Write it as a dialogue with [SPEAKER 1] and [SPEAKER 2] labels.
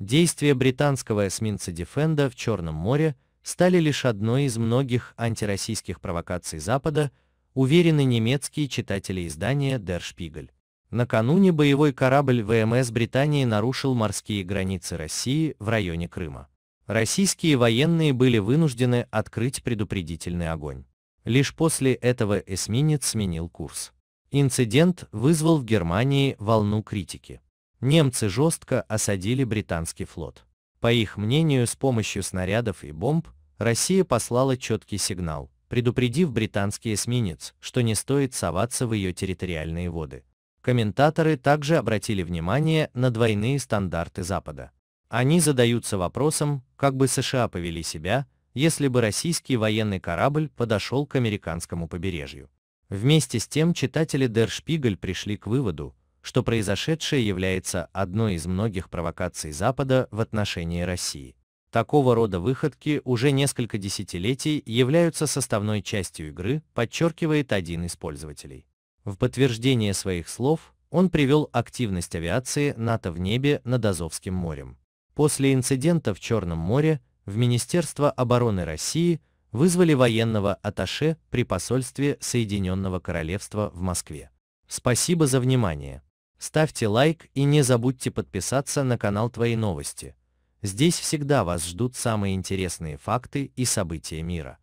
[SPEAKER 1] Действия британского эсминца «Дефенда» в Черном море стали лишь одной из многих антироссийских провокаций Запада, уверены немецкие читатели издания Der Spiegel. Накануне боевой корабль ВМС Британии нарушил морские границы России в районе Крыма. Российские военные были вынуждены открыть предупредительный огонь. Лишь после этого эсминец сменил курс. Инцидент вызвал в Германии волну критики немцы жестко осадили британский флот. По их мнению, с помощью снарядов и бомб Россия послала четкий сигнал, предупредив британский эсминец, что не стоит соваться в ее территориальные воды. Комментаторы также обратили внимание на двойные стандарты Запада. Они задаются вопросом, как бы США повели себя, если бы российский военный корабль подошел к американскому побережью. Вместе с тем читатели Der Spiegel пришли к выводу, что произошедшее является одной из многих провокаций Запада в отношении России. Такого рода выходки уже несколько десятилетий являются составной частью игры, подчеркивает один из пользователей. В подтверждение своих слов он привел активность авиации НАТО в небе над Азовским морем. После инцидента в Черном море в Министерство обороны России вызвали военного аташе при посольстве Соединенного Королевства в Москве. Спасибо за внимание. Ставьте лайк и не забудьте подписаться на канал Твои новости. Здесь всегда вас ждут самые интересные факты и события мира.